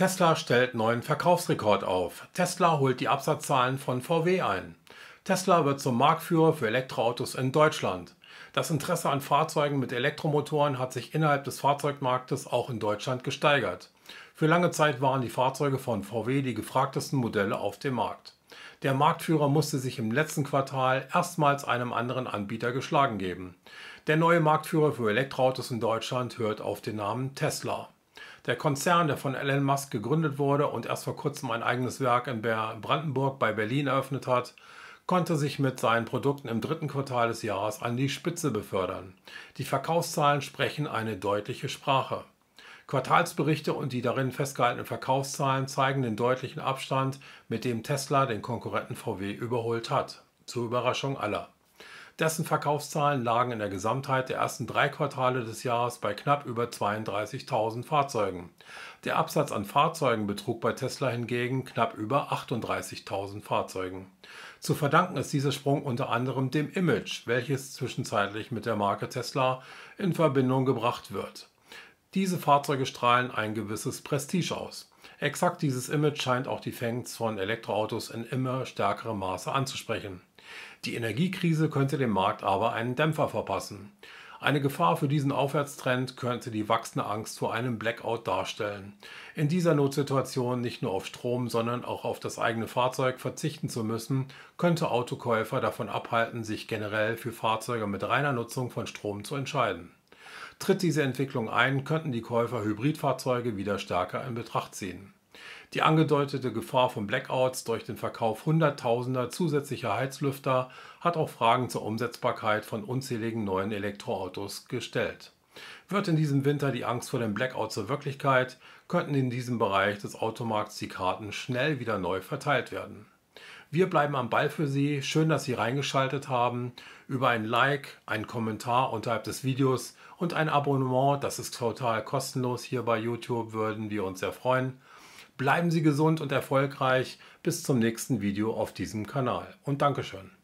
Tesla stellt neuen Verkaufsrekord auf. Tesla holt die Absatzzahlen von VW ein. Tesla wird zum Marktführer für Elektroautos in Deutschland. Das Interesse an Fahrzeugen mit Elektromotoren hat sich innerhalb des Fahrzeugmarktes auch in Deutschland gesteigert. Für lange Zeit waren die Fahrzeuge von VW die gefragtesten Modelle auf dem Markt. Der Marktführer musste sich im letzten Quartal erstmals einem anderen Anbieter geschlagen geben. Der neue Marktführer für Elektroautos in Deutschland hört auf den Namen Tesla. Der Konzern, der von Elon Musk gegründet wurde und erst vor kurzem ein eigenes Werk in Brandenburg bei Berlin eröffnet hat, konnte sich mit seinen Produkten im dritten Quartal des Jahres an die Spitze befördern. Die Verkaufszahlen sprechen eine deutliche Sprache. Quartalsberichte und die darin festgehaltenen Verkaufszahlen zeigen den deutlichen Abstand, mit dem Tesla den Konkurrenten VW überholt hat. Zur Überraschung aller. Dessen Verkaufszahlen lagen in der Gesamtheit der ersten drei Quartale des Jahres bei knapp über 32.000 Fahrzeugen. Der Absatz an Fahrzeugen betrug bei Tesla hingegen knapp über 38.000 Fahrzeugen. Zu verdanken ist dieser Sprung unter anderem dem Image, welches zwischenzeitlich mit der Marke Tesla in Verbindung gebracht wird. Diese Fahrzeuge strahlen ein gewisses Prestige aus Exakt dieses Image scheint auch die Fans von Elektroautos in immer stärkerem Maße anzusprechen. Die Energiekrise könnte dem Markt aber einen Dämpfer verpassen. Eine Gefahr für diesen Aufwärtstrend könnte die wachsende Angst vor einem Blackout darstellen. In dieser Notsituation nicht nur auf Strom, sondern auch auf das eigene Fahrzeug verzichten zu müssen, könnte Autokäufer davon abhalten, sich generell für Fahrzeuge mit reiner Nutzung von Strom zu entscheiden. Tritt diese Entwicklung ein, könnten die Käufer Hybridfahrzeuge wieder stärker in Betracht ziehen. Die angedeutete Gefahr von Blackouts durch den Verkauf Hunderttausender zusätzlicher Heizlüfter hat auch Fragen zur Umsetzbarkeit von unzähligen neuen Elektroautos gestellt. Wird in diesem Winter die Angst vor dem Blackout zur Wirklichkeit, könnten in diesem Bereich des Automarkts die Karten schnell wieder neu verteilt werden. Wir bleiben am Ball für Sie. Schön, dass Sie reingeschaltet haben. Über ein Like, einen Kommentar unterhalb des Videos und ein Abonnement, das ist total kostenlos hier bei YouTube, würden wir uns sehr freuen. Bleiben Sie gesund und erfolgreich. Bis zum nächsten Video auf diesem Kanal. Und Dankeschön.